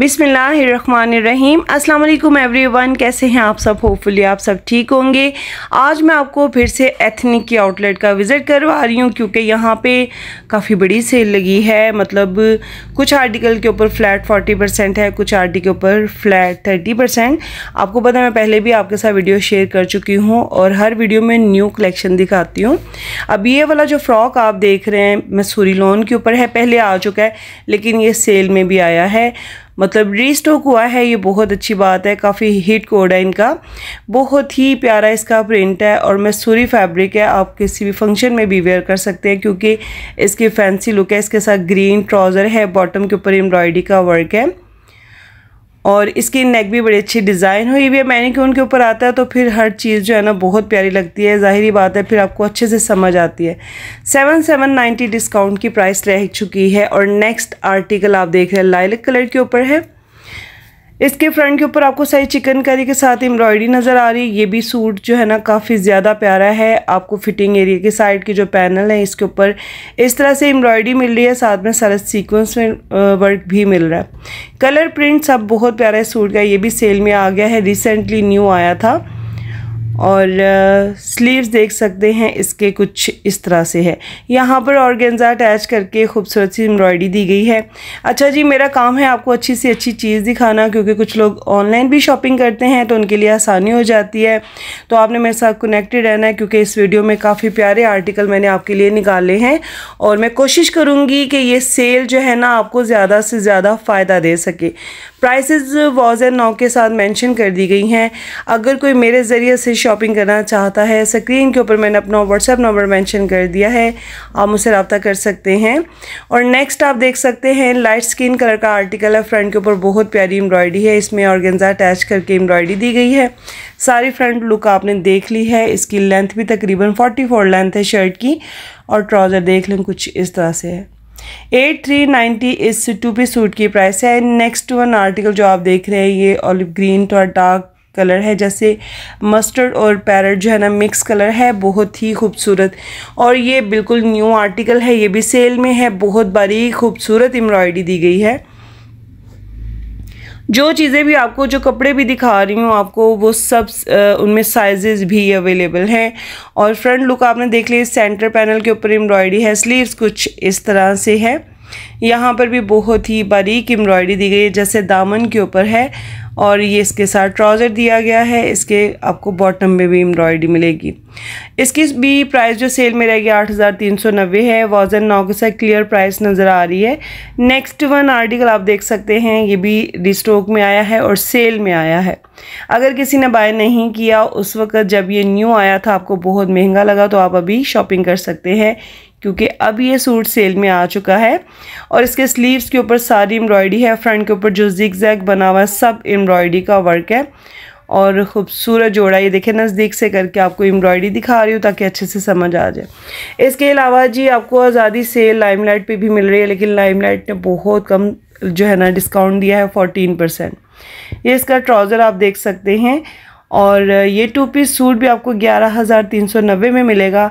बिसमीम अल्लाम एवरीवन कैसे हैं आप सब होपफुली आप सब ठीक होंगे आज मैं आपको फिर से एथनिक की आउटलेट का विज़िट करवा रही हूँ क्योंकि यहाँ पे काफ़ी बड़ी सेल लगी है मतलब कुछ आर्टिकल के ऊपर फ्लैट 40 परसेंट है कुछ आर्टिकल के ऊपर फ्लैट 30 परसेंट आपको पता मैं पहले भी आपके साथ वीडियो शेयर कर चुकी हूँ और हर वीडियो में न्यू कलेक्शन दिखाती हूँ अब ये वाला जो फ्रॉक आप देख रहे हैं मसूरी लोन के ऊपर है पहले आ चुका है लेकिन ये सेल में भी आया है मतलब रीस्टॉक हुआ है ये बहुत अच्छी बात है काफ़ी हिट कोड है इनका बहुत ही प्यारा इसका प्रिंट है और मैसूरी फैब्रिक है आप किसी भी फंक्शन में भी वेयर कर सकते हैं क्योंकि इसकी फैंसी लुक है इसके साथ ग्रीन ट्राउज़र है बॉटम के ऊपर एम्ब्रॉयडरी का वर्क है और इसकी नेक भी बड़ी अच्छी डिज़ाइन हुई हुई है मैंने क्यों उनके ऊपर आता है तो फिर हर चीज़ जो है ना बहुत प्यारी लगती है जाहिर बात है फिर आपको अच्छे से समझ आती है सेवन सेवन नाइन्टी डिस्काउंट की प्राइस रह चुकी है और नेक्स्ट आर्टिकल आप देख रहे हैं लाइलक कलर के ऊपर है इसके फ्रंट के ऊपर आपको सही चिकन करी के साथ एम्ब्रॉयडरी नज़र आ रही है ये भी सूट जो है ना काफ़ी ज़्यादा प्यारा है आपको फिटिंग एरिया के साइड के जो पैनल है इसके ऊपर इस तरह से एम्ब्रॉयडरी मिल रही है साथ में सारा सीक्वेंस में वर्क भी मिल रहा है कलर प्रिंट सब बहुत प्यारा है सूट का ये भी सेल में आ गया है रिसेंटली न्यू आया था और स्लीव्स देख सकते हैं इसके कुछ इस तरह से है यहाँ पर ऑर्गेन्जा अटैच करके खूबसूरत सी एम्ब्रॉयडरी दी गई है अच्छा जी मेरा काम है आपको अच्छी से अच्छी चीज़ दिखाना क्योंकि कुछ लोग ऑनलाइन भी शॉपिंग करते हैं तो उनके लिए आसानी हो जाती है तो आपने मेरे साथ कनेक्टेड रहना है क्योंकि इस वीडियो में काफ़ी प्यारे आर्टिकल मैंने आपके लिए निकाले हैं और मैं कोशिश करूँगी कि ये सेल जो है ना आपको ज़्यादा से ज़्यादा फ़ायदा दे सके प्राइसेस वॉज एंड नाव के साथ मेंशन कर दी गई हैं अगर कोई मेरे ज़रिए से शॉपिंग करना चाहता है स्क्रीन के ऊपर मैंने अपना व्हाट्सएप नंबर मेंशन कर दिया है आप मुझसे रबता कर सकते हैं और नेक्स्ट आप देख सकते हैं लाइट स्किन कलर का आर्टिकल है फ्रंट के ऊपर बहुत प्यारी एम्ब्रॉयडरी है इसमें ऑर्गेंजा अटैच करके एम्ब्रॉयडरी दी गई है सारी फ्रंट लुक आपने देख ली है इसकी लेंथ भी तकरीबन फोर लेंथ है शर्ट की और ट्राउज़र देख लें कुछ इस तरह से है एट थ्री नाइन्टी इस टू पी सूट की प्राइस है नेक्स्ट वन आर्टिकल जो आप देख रहे हैं ये ऑलिव ग्रीन थोड़ा डार्क कलर है जैसे मस्टर्ड और पैरट जो है ना मिक्स कलर है बहुत ही खूबसूरत और ये बिल्कुल न्यू आर्टिकल है ये भी सेल में है बहुत बड़ी खूबसूरत एम्ब्रॉयडरी दी गई है जो चीज़ें भी आपको जो कपड़े भी दिखा रही हूँ आपको वो सब उनमें साइजेस भी अवेलेबल हैं और फ्रंट लुक आपने देख ली सेंटर पैनल के ऊपर एम्ब्रॉयडरी है स्लीव्स कुछ इस तरह से है यहाँ पर भी बहुत ही बारीक एम्ब्रॉयडरी दी गई है जैसे दामन के ऊपर है और ये इसके साथ ट्राउज़र दिया गया है इसके आपको बॉटम में भी एम्ब्रॉयडरी मिलेगी इसकी भी प्राइस जो सेल में रहेगी आठ हज़ार तीन सौ नब्बे है वॉजन नौ के साथ क्लियर प्राइस नज़र आ रही है नेक्स्ट वन आर्टिकल आप देख सकते हैं ये भी रिस्टॉक में आया है और सेल में आया है अगर किसी ने बाय नहीं किया उस वक्त जब ये न्यू आया था आपको बहुत महंगा लगा तो आप अभी शॉपिंग कर सकते हैं क्योंकि अब ये सूट सेल में आ चुका है और इसके स्लीव्स के ऊपर सारी एम्ब्रॉयडरी है फ्रंट के ऊपर जो जिग जैग बना हुआ है सब एम्ब्रॉयडरी का वर्क है और ख़ूबसूरत जोड़ा ये देखें नज़दीक से करके आपको एम्ब्रॉयडरी दिखा रही हूँ ताकि अच्छे से समझ आ जाए इसके अलावा जी आपको आज़ादी सेल लाइमलाइट पे भी मिल रही है लेकिन लाइमलाइट ने बहुत कम जो है ना डिस्काउंट दिया है फोर्टीन परसेंट ये इसका ट्राउज़र आप देख सकते हैं और ये टू पीस सूट भी आपको ग्यारह हज़ार तीन सौ नब्बे में मिलेगा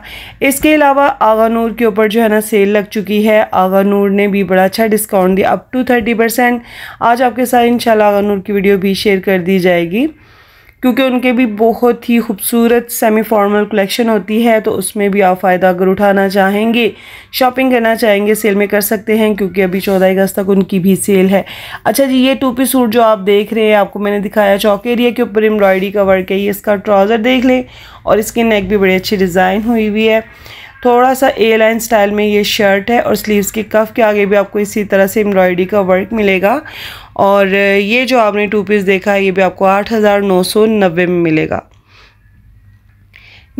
इसके अलावा आगा नूर के ऊपर जो है ना सेल लग चुकी है आगा नूर ने भी बड़ा अच्छा डिस्काउंट दिया अप टू थर्टी परसेंट आज आपके साथ इंशाल्लाह आगा नूर की वीडियो भी शेयर कर दी जाएगी क्योंकि उनके भी बहुत ही खूबसूरत सेमी फॉर्मल कलेक्शन होती है तो उसमें भी आप फ़ायदा अगर उठाना चाहेंगे शॉपिंग करना चाहेंगे सेल में कर सकते हैं क्योंकि अभी चौदह अगस्त तक उनकी भी सेल है अच्छा जी ये टू सूट जो आप देख रहे हैं आपको मैंने दिखाया चौक एरिया के ऊपर एम्ब्रॉयडरी का वर्क है ये इसका ट्राउज़र देख लें और इसके नेक भी बड़ी अच्छी डिज़ाइन हुई हुई है थोड़ा सा ए लाइन स्टाइल में ये शर्ट है और स्लीव्स के कफ के आगे भी आपको इसी तरह से एम्ब्रॉयडरी का वर्क मिलेगा और ये जो आपने टू पीस देखा है ये भी आपको आठ हज़ार नौ सौ नब्बे में मिलेगा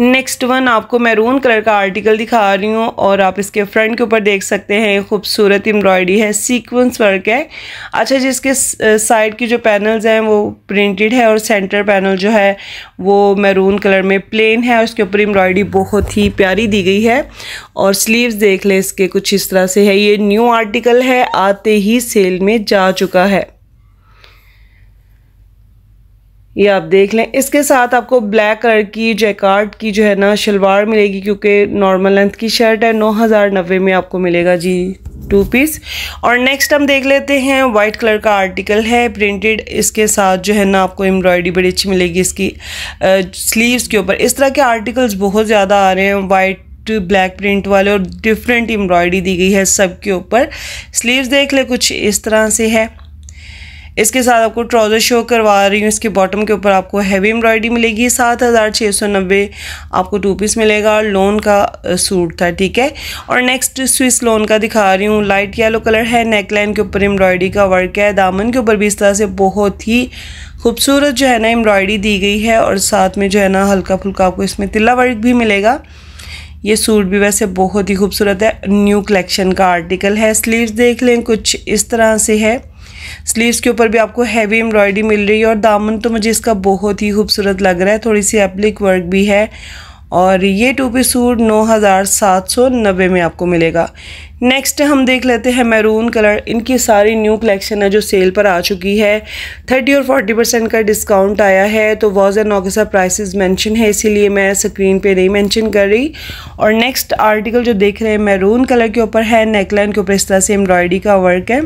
नेक्स्ट वन आपको मैरून कलर का आर्टिकल दिखा रही हूँ और आप इसके फ्रंट के ऊपर देख सकते हैं खूबसूरत एम्ब्रॉयडरी है सीक्वेंस वर्क है अच्छा जिसके साइड की जो पैनल्स हैं वो प्रिंटेड है और सेंटर पैनल जो है वो मैरून कलर में प्लेन है और उसके ऊपर एम्ब्रॉयडरी बहुत ही प्यारी दी गई है और स्लीव्स देख लें इसके कुछ इस तरह से है ये न्यू आर्टिकल है आते ही सेल में जा चुका है ये आप देख लें इसके साथ आपको ब्लैक कलर की जैकार्ड की जो है ना शलवार मिलेगी क्योंकि नॉर्मल लेंथ की शर्ट है नौ हज़ार नब्बे में आपको मिलेगा जी टू पीस और नेक्स्ट हम देख लेते हैं वाइट कलर का आर्टिकल है प्रिंटेड इसके साथ जो है ना आपको एम्ब्रॉयडरी बड़ी अच्छी मिलेगी इसकी स्लीव्स के ऊपर इस तरह के आर्टिकल्स बहुत ज़्यादा आ रहे हैं वाइट ब्लैक प्रिंट वाले और डिफरेंट एम्ब्रॉयडरी दी गई है सब के ऊपर स्लीव्स देख ले कुछ इस तरह से है इसके साथ आपको ट्राउज़र शो करवा रही हूँ इसके बॉटम के ऊपर आपको हैवी एम्ब्रॉयडरी मिलेगी सात हज़ार छः सौ नब्बे आपको टू पीस मिलेगा और लोन का सूट था ठीक है और नेक्स्ट स्विस लोन का दिखा रही हूँ लाइट येलो कलर है नेकलाइन के ऊपर एम्ब्रॉयडरी का वर्क है दामन के ऊपर भी इस तरह से बहुत ही खूबसूरत जो है ना एम्ब्रॉयडरी दी गई है और साथ में जो है ना हल्का फुल्का आपको इसमें तिल्ला वर्क भी मिलेगा ये सूट भी वैसे बहुत ही खूबसूरत है न्यू कलेक्शन का आर्टिकल है स्लीव्स देख लें कुछ इस तरह से है स्लीव्स के ऊपर भी आपको हैवी एम्ब्रॉयडरी मिल रही है और दामन तो मुझे इसका बहुत ही खूबसूरत लग रहा है थोड़ी सी एप्लिक वर्क भी है और ये टू पी सूट नौ हज़ार सात सौ नब्बे में आपको मिलेगा नेक्स्ट हम देख लेते हैं मैरून कलर इनकी सारी न्यू कलेक्शन है जो सेल पर आ चुकी है थर्टी और फोर्टी परसेंट का डिस्काउंट आया है तो वॉज एंड ऑगसा प्राइसेस मेंशन है इसीलिए मैं स्क्रीन पे नहीं मेंशन कर रही और नेक्स्ट आर्टिकल जो देख रहे हैं मैरून कलर के ऊपर है नेकलाइन के ऊपर इस तरह से एम्ब्रॉयडरी का वर्क है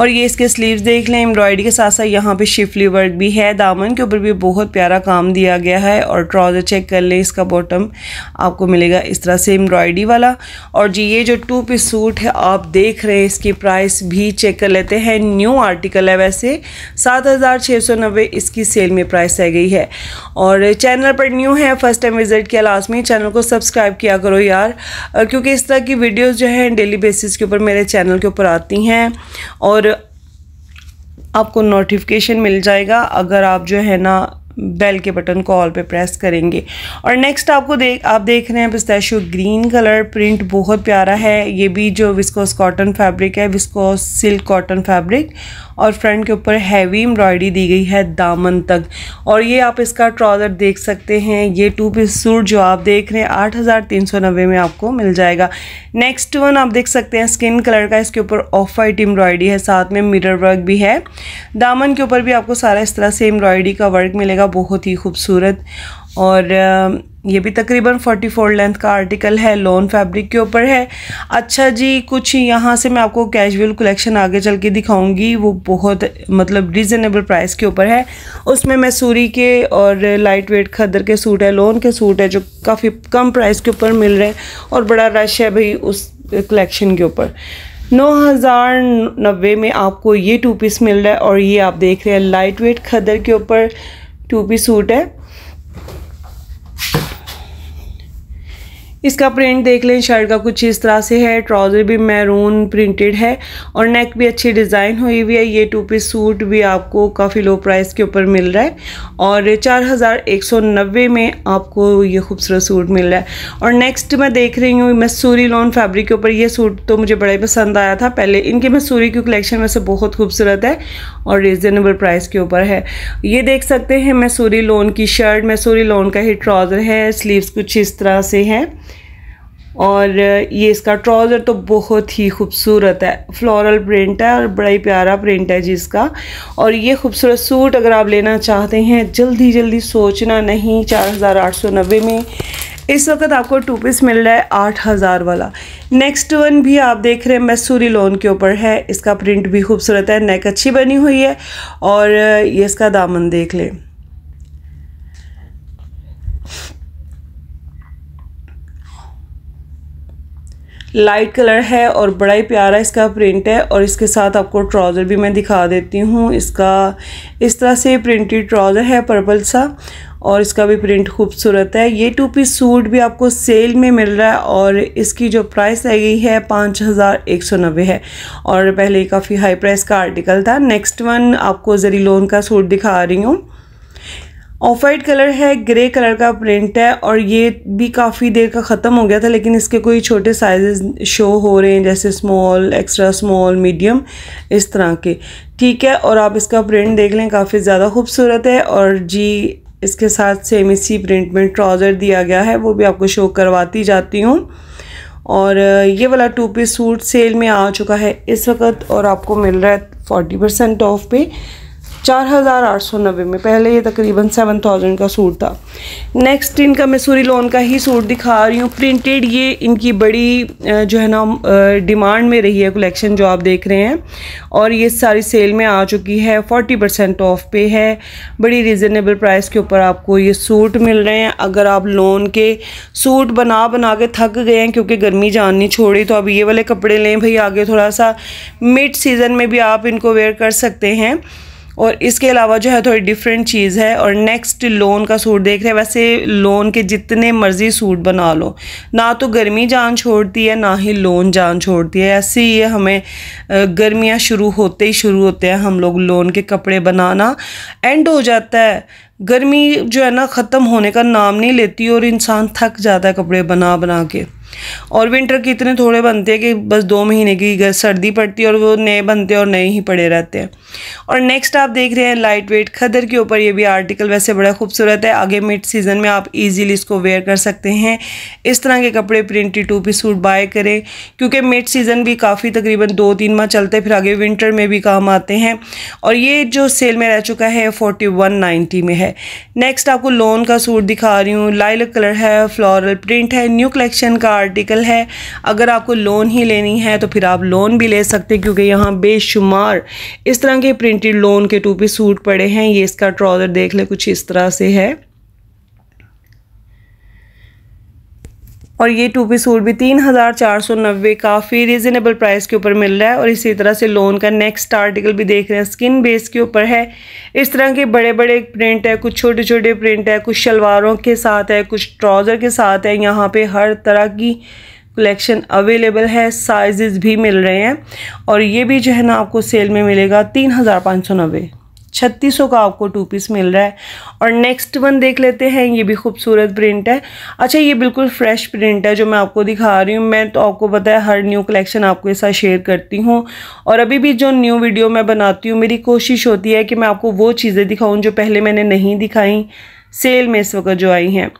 और ये इसके स्लीव्स देख लें एम्ब्रॉयडरी के साथ साथ यहाँ पे शिफली वर्क भी है दामन के ऊपर भी बहुत प्यारा काम दिया गया है और ट्राउज़र चेक कर लें इसका बॉटम आपको मिलेगा इस तरह से एम्ब्रॉयडरी वाला और जी ये जो टू पीस सूट है आप देख रहे हैं इसकी प्राइस भी चेक कर लेते हैं न्यू आर्टिकल है वैसे सात हज़ार छः सौ नब्बे इसकी सेल में प्राइस रह गई है और चैनल पर न्यू है फर्स्ट टाइम विजिट किया में चैनल को सब्सक्राइब किया करो यार क्योंकि इस तरह की वीडियोज़ जो हैं डेली बेसिस के ऊपर मेरे चैनल के ऊपर आती हैं और आपको नोटिफिकेशन मिल जाएगा अगर आप जो है ना बेल के बटन को ऑल पे प्रेस करेंगे और नेक्स्ट आपको देख आप देख रहे हैं पिस्तैशो ग्रीन कलर प्रिंट बहुत प्यारा है ये भी जो विस्कोस कॉटन फैब्रिक है विस्कोस सिल्क कॉटन फैब्रिक और फ्रंट के ऊपर हैवी एम्ब्रॉयडरी दी गई है दामन तक और ये आप इसका ट्राउज़र देख सकते हैं ये टू पीस सूट जो आप देख रहे हैं आठ हज़ार तीन सौ नब्बे में आपको मिल जाएगा नेक्स्ट वन आप देख सकते हैं स्किन कलर का इसके ऊपर ऑफ वाइट एम्ब्रॉयडरी है साथ में मिरर वर्क भी है दामन के ऊपर भी आपको सारा इस तरह से एम्ब्रॉयडरी का वर्क मिलेगा बहुत ही खूबसूरत और ये भी तकरीबन 44 लेंथ का आर्टिकल है लोन फैब्रिक के ऊपर है अच्छा जी कुछ यहाँ से मैं आपको कैजुअल कलेक्शन आगे चल के दिखाऊँगी वो बहुत मतलब रिजनेबल प्राइस के ऊपर है उसमें मैसूरी के और लाइट वेट खदर के सूट है लोन के सूट है जो काफ़ी कम प्राइस के ऊपर मिल रहे हैं और बड़ा रश है भाई उस कलेक्शन के ऊपर नौ हज़ार नब्बे में आपको ये टू पीस मिल रहा है और ये आप देख रहे हैं लाइट वेट खदर के ऊपर टू पीस सूट है इसका प्रिंट देख लें शर्ट का कुछ इस तरह से है ट्राउज़र भी मैरून प्रिंटेड है और नेक भी अच्छी डिज़ाइन हुई हुई है ये टू पीस सूट भी आपको काफ़ी लो प्राइस के ऊपर मिल रहा है और चार हज़ार एक सौ नब्बे में आपको ये खूबसूरत सूट मिल रहा है और नेक्स्ट मैं देख रही हूँ मसूरी लॉन फैब्रिक के ऊपर ये सूट तो मुझे बड़ा ही पसंद आया था पहले इनके मसूरी की कलेक्शन वैसे बहुत खूबसूरत है और रिजनेबल प्राइस के ऊपर है ये देख सकते हैं मैसूरी लोन की शर्ट मैसूरी लोन का ही ट्राउज़र है स्लीवस कुछ इस तरह से हैं और ये इसका ट्राउज़र तो बहुत ही खूबसूरत है फ्लोरल प्रिंट है और बड़ा ही प्यारा प्रिंट है जिसका और ये खूबसूरत सूट अगर आप लेना चाहते हैं जल्दी जल्दी सोचना नहीं चार हज़ार आठ सौ नब्बे में इस वक्त आपको टू पीस मिल रहा है आठ हज़ार वाला नेक्स्ट वन भी आप देख रहे हैं मैसूरी लोन के ऊपर है इसका प्रिंट भी खूबसूरत है नेक अच्छी बनी हुई है और ये इसका दामन देख लें लाइट कलर है और बड़ा ही प्यारा इसका प्रिंट है और इसके साथ आपको ट्राउज़र भी मैं दिखा देती हूँ इसका इस तरह से प्रिंटेड ट्राउज़र है पर्पल सा और इसका भी प्रिंट खूबसूरत है ये टू पीस सूट भी आपको सेल में मिल रहा है और इसकी जो प्राइस रह गई है पाँच हज़ार एक सौ नब्बे है और पहले काफ़ी हाई प्राइस का आर्टिकल था नेक्स्ट वन आपको ज़री लोन का सूट दिखा रही हूँ ऑफ वाइट कलर है ग्रे कलर का प्रिंट है और ये भी काफ़ी देर का ख़त्म हो गया था लेकिन इसके कोई छोटे साइजेस शो हो रहे हैं जैसे स्मॉल एक्स्ट्रा स्मॉल मीडियम इस तरह के ठीक है और आप इसका प्रिंट देख लें काफ़ी ज़्यादा खूबसूरत है और जी इसके साथ सेम इसी प्रिंट में ट्राउज़र दिया गया है वो भी आपको शो करवाती जाती हूँ और ये वाला टू पीस सूट सेल में आ चुका है इस वक्त और आपको मिल रहा है फोर्टी परसेंट ऑफ पे चार हज़ार आठ सौ नब्बे में पहले ये तकरीबन सेवन थाउजेंड का सूट था नेक्स्ट इनका मैं सूरी लोन का ही सूट दिखा रही हूँ प्रिंटेड ये इनकी बड़ी जो है ना डिमांड में रही है कलेक्शन जो आप देख रहे हैं और ये सारी सेल में आ चुकी है फोर्टी परसेंट ऑफ पे है बड़ी रिजनेबल प्राइस के ऊपर आपको ये सूट मिल रहे हैं अगर आप लोन के सूट बना बना के थक गए हैं क्योंकि गर्मी जाननी छोड़ी तो अब ये वाले कपड़े लें भाई आगे थोड़ा सा मिड सीज़न में भी आप इनको वेयर कर सकते हैं और इसके अलावा जो है थोड़ी डिफरेंट चीज़ है और नेक्स्ट लोन का सूट देख रहे हैं वैसे लोन के जितने मर्ज़ी सूट बना लो ना तो गर्मी जान छोड़ती है ना ही लोन जान छोड़ती है ऐसे ही हमें गर्मियाँ शुरू होते ही शुरू होते हैं हम लोग लोन के कपड़े बनाना एंड हो जाता है गर्मी जो है ना ख़त्म होने का नाम नहीं लेती और इंसान थक जाता है कपड़े बना बना के और विंटर के इतने थोड़े बनते हैं कि बस दो महीने की सर्दी पड़ती है और वो नए बनते हैं और नए ही पड़े रहते हैं और नेक्स्ट आप देख रहे हैं लाइट वेट खदर के ऊपर ये भी आर्टिकल वैसे बड़ा खूबसूरत है आगे मिड सीज़न में आप इजीली इसको वेयर कर सकते हैं इस तरह के कपड़े printed two piece suit buy करें क्योंकि मिड सीज़न भी काफ़ी तकरीबन दो तीन माह चलते हैं फिर आगे विंटर में भी काम आते हैं और ये जो सेल में रह चुका है फोर्टी वन नाइन्टी में है नेक्स्ट आपको लोन का सूट दिखा रही हूँ लाइल कलर है फ्लोरल प्रिंट है न्यू कलेक्शन का आर्टिकल है अगर आपको लोन ही लेनी है तो फिर आप लोन भी ले सकते हैं क्योंकि यहाँ बेशुमार इस तरह के प्रिंटेड लोन के टू पीस सूट पड़े हैं ये इसका ट्राउज़र देख ले कुछ इस तरह से है और ये टू पी सूट भी तीन हज़ार चार सौ नब्बे काफ़ी रिजनेबल प्राइस के ऊपर मिल रहा है और इसी तरह से लोन का नेक्स्ट आर्टिकल भी देख रहे हैं स्किन बेस के ऊपर है इस तरह के बड़े बड़े प्रिंट है कुछ छोटे छोटे प्रिंट है कुछ शलवारों के साथ है कुछ ट्राउज़र के साथ है यहाँ पर हर तरह की कलेक्शन अवेलेबल है साइज़ भी मिल रहे हैं और ये भी जो है ना आपको सेल में मिलेगा तीन हज़ार पाँच सौ नब्बे छत्तीस सौ का आपको टू पीस मिल रहा है और नेक्स्ट वन देख लेते हैं ये भी खूबसूरत प्रिंट है अच्छा ये बिल्कुल फ्रेश प्रिंट है जो मैं आपको दिखा रही हूँ मैं तो आपको पता है हर न्यू कलेक्शन आपको साथ शेयर करती हूँ और अभी भी जो न्यू वीडियो मैं बनाती हूँ मेरी कोशिश होती है कि मैं आपको वो चीज़ें दिखाऊँ जो पहले मैंने नहीं दिखाई सेल में इस वक्त जो आई हैं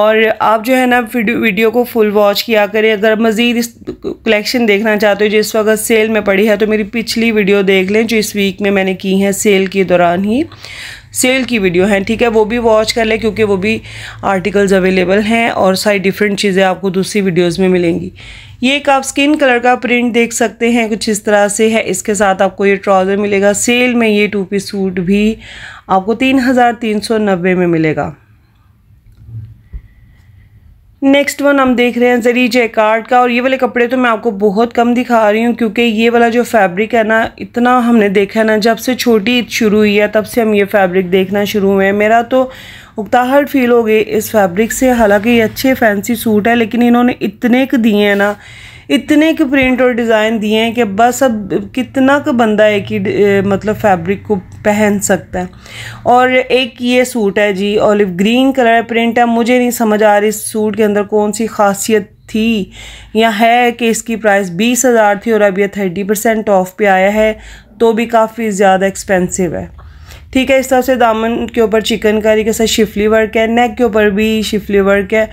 और आप जो है ना वीडियो को फुल वॉच किया करें अगर मज़ीद इस कलेक्शन देखना चाहते हो जो इस वक्त सेल में पड़ी है तो मेरी पिछली वीडियो देख लें जो इस वीक में मैंने की है सेल के दौरान ही सेल की वीडियो हैं ठीक है वो भी वॉच कर लें क्योंकि वो भी आर्टिकल्स अवेलेबल हैं और सारी डिफरेंट चीज़ें आपको दूसरी वीडियोस में मिलेंगी ये एक आप स्किन कलर का प्रिंट देख सकते हैं कुछ इस तरह से है इसके साथ आपको ये ट्राउज़र मिलेगा सेल में ये टू पीस सूट भी आपको तीन हज़ार तीन सौ नब्बे में मिलेगा नेक्स्ट वन हम देख रहे हैं जरी जैकार्ड का और ये वाले कपड़े तो मैं आपको बहुत कम दिखा रही हूँ क्योंकि ये वाला जो फैब्रिक है ना इतना हमने देखा है ना जब से छोटी ईद शुरू हुई है तब से हम ये फैब्रिक देखना शुरू हुए हैं मेरा तो उकताहट फील हो गई इस फैब्रिक से हालांकि ये अच्छे फैंसी सूट है लेकिन इन्होंने इतने क दिए हैं ना इतने के प्रिंट और डिज़ाइन दिए हैं कि बस अब कितना का बंदा एक ही मतलब फैब्रिक को पहन सकता है और एक ये सूट है जी ऑलिव ग्रीन कलर प्रिंट है मुझे नहीं समझ आ रही इस सूट के अंदर कौन सी खासियत थी या है कि इसकी प्राइस बीस हज़ार थी और अब यह थर्टी परसेंट ऑफ पे आया है तो भी काफ़ी ज़्यादा एक्सपेंसिव है ठीक है इस तरह से दामन के ऊपर चिकनकारी के साथ शिफली वर्क है नेक के ऊपर भी शिफली वर्क है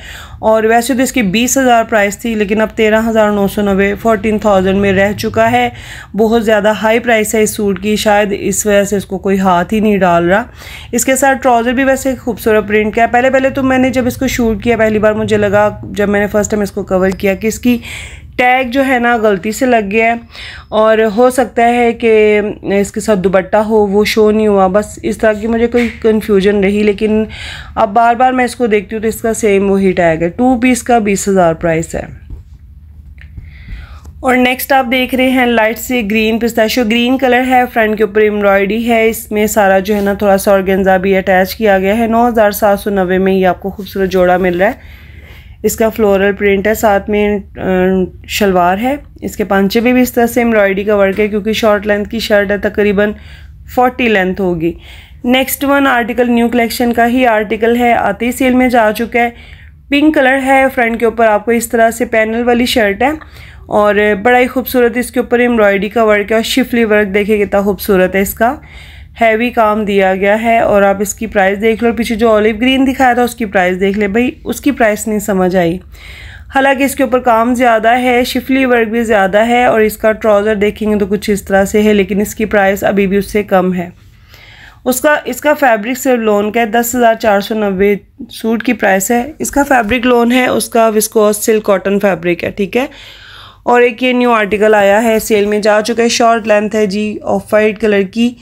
और वैसे तो इसकी बीस हज़ार प्राइस थी लेकिन अब तेरह हज़ार नौ सौ नब्बे फोर्टीन थाउजेंड में रह चुका है बहुत ज़्यादा हाई प्राइस है इस सूट की शायद इस वजह से इसको कोई हाथ ही नहीं डाल रहा इसके साथ ट्राउज़र भी वैसे खूबसूरत प्रिंट का है पहले पहले तो मैंने जब इसको शूट किया पहली बार मुझे लगा जब मैंने फ़र्स्ट टाइम इसको कवर किया कि इसकी टैग जो है ना गलती से लग गया है और हो सकता है कि इसके साथ दुबट्टा हो वो शो नहीं हुआ बस इस तरह की मुझे कोई कन्फ्यूजन रही लेकिन अब बार बार मैं इसको देखती हूँ तो इसका सेम वही टैग है टू पीस का बीस हज़ार प्राइस है और नेक्स्ट आप देख रहे हैं लाइट से ग्रीन पिस्ताशो ग्रीन कलर है फ्रंट के ऊपर एम्ब्रॉयडरी है इसमें सारा जो है ना थोड़ा सा और भी अटैच किया गया है नौ हज़ार सात सौ नब्बे में ये आपको खूबसूरत जोड़ा मिल रहा है इसका फ्लोरल प्रिंट है साथ में शलवार है इसके पांचे भी, भी इस तरह से एम्ब्रॉयडरी का वर्क है क्योंकि शॉर्ट लेंथ की शर्ट है तकरीबन फोर्टी लेंथ होगी next one article new collection का ही आर्टिकल है आते ही सेल में जा चुका है पिंक कलर है फ्रंट के ऊपर आपको इस तरह से पैनल वाली शर्ट है और बड़ा ही खूबसूरत इसके ऊपर एम्ब्रॉयडरी का वर्क है और शिफली वर्क देखिए कितना खूबसूरत है इसका हैवी काम दिया गया है और आप इसकी प्राइस देख लो पीछे जो ऑलिव ग्रीन दिखाया था उसकी प्राइस देख ले भाई उसकी प्राइस नहीं समझ आई हालांकि इसके ऊपर काम ज़्यादा है शिफली वर्क भी ज़्यादा है और इसका ट्राउज़र देखेंगे तो कुछ इस तरह से है लेकिन इसकी प्राइस अभी भी उससे कम है उसका इसका फैब्रिक सिर्फ लोन का है दस हज़ार चार सौ नब्बे सूट की प्राइस है इसका फैब्रिक लोन है उसका विस्कोस सिल्क कॉटन फैब्रिक है ठीक है और एक ये न्यू आर्टिकल आया है सेल में जा चुका है शॉर्ट लेंथ है जी ऑफ वाइट कलर की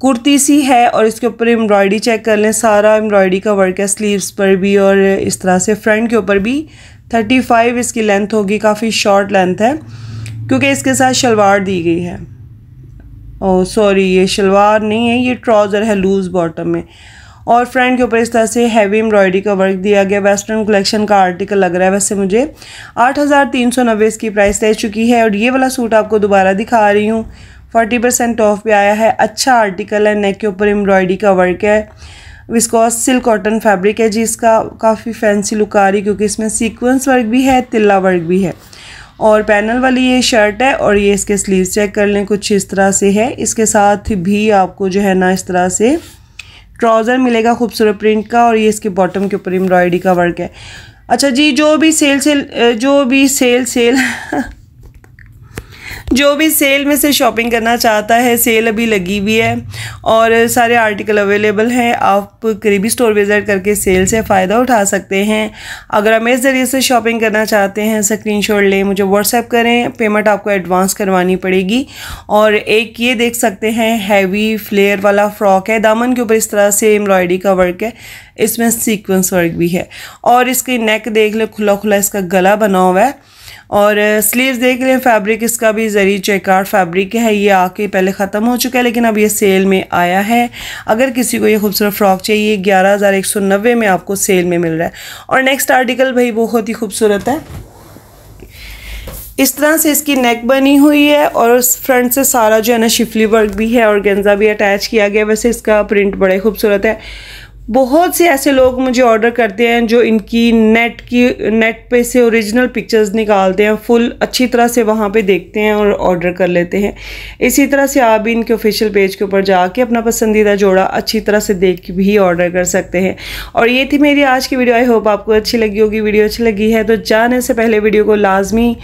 कुर्ती सी है और इसके ऊपर एम्ब्रॉयडरी चेक कर लें सारा एम्ब्रॉयडरी का वर्क है स्लीव्स पर भी और इस तरह से फ्रंट के ऊपर भी थर्टी फाइव इसकी लेंथ होगी काफ़ी शॉर्ट लेंथ है क्योंकि इसके साथ शलवार दी गई है ओ सॉरी ये शलवार नहीं है ये ट्राउज़र है लूज़ बॉटम में और फ्रंट के ऊपर इस तरह से हैवी एम्ब्रॉयडरी का वर्क दिया गया वेस्टर्न कलेक्शन का आर्टिकल लग रहा है वैसे मुझे आठ हज़ार तीन सौ नब्बे इसकी प्राइस रह चुकी है और ये वाला सूट आपको दोबारा दिखा रही हूँ फोर्टी परसेंट ऑफ भी आया है अच्छा आर्टिकल है नेक के ऊपर एम्ब्रॉयडरी का वर्क है विस्कॉस सिल्क कॉटन फैब्रिक है जी इसका काफ़ी फैंसी लुक आ रही क्योंकि इसमें सीक्वेंस वर्क भी है तिल्ला वर्क भी है और पैनल वाली ये शर्ट है और ये इसके स्लीव चेक कर लें कुछ इस तरह से है इसके साथ भी आपको जो है ना इस तरह से ट्राउज़र मिलेगा खूबसूरत प्रिंट का और ये इसके बॉटम के ऊपर एम्ब्रॉयडरी का वर्क है अच्छा जी जो भी सेल सेल जो भी सेल सेल जो भी सेल में से शॉपिंग करना चाहता है सेल अभी लगी हुई है और सारे आर्टिकल अवेलेबल हैं आप करीबी स्टोर विज़िट करके सेल से फ़ायदा उठा सकते हैं अगर आप इस ज़रिए से शॉपिंग करना चाहते हैं स्क्रीन शॉट लें मुझे व्हाट्सएप करें पेमेंट आपको एडवांस करवानी पड़ेगी और एक ये देख सकते हैं हैवी फ्लेयर वाला फ्रॉक है दामन के ऊपर इस तरह से एम्ब्रॉयडरी का वर्क है इसमें सीक्वेंस वर्क भी है और इसकी नेक देख लो खुला खुला इसका गला बना हुआ है और स्लीव्स देख लें फैब्रिक इसका भी जरिए चेकार फैब्रिक है ये आके पहले ख़त्म हो चुका है लेकिन अब ये सेल में आया है अगर किसी को ये खूबसूरत फ़्रॉक चाहिए ग्यारह हज़ार एक सौ नब्बे में आपको सेल में मिल रहा है और नेक्स्ट आर्टिकल भाई बहुत ही खूबसूरत है इस तरह से इसकी नेक बनी हुई है और उस फ्रंट से सारा जो है ना शिफली वर्क भी है और गेंजा भी अटैच किया गया वैसे इसका प्रिंट बड़े खूबसूरत है बहुत से ऐसे लोग मुझे ऑर्डर करते हैं जो इनकी नेट की नेट पे से ओरिजिनल पिक्चर्स निकालते हैं फुल अच्छी तरह से वहाँ पे देखते हैं और ऑर्डर कर लेते हैं इसी तरह से आप भी इनके ऑफिशियल पेज के ऊपर जाके अपना पसंदीदा जोड़ा अच्छी तरह से देख के भी ऑर्डर कर सकते हैं और ये थी मेरी आज की वीडियो आई होप आपको अच्छी लगी होगी वीडियो अच्छी लगी है तो जाने से पहले वीडियो को लाजमी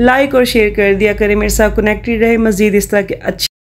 लाइक और शेयर कर दिया करें मेरे साथ कनेक्टेड रहे मज़ीद इस तरह के अच्छे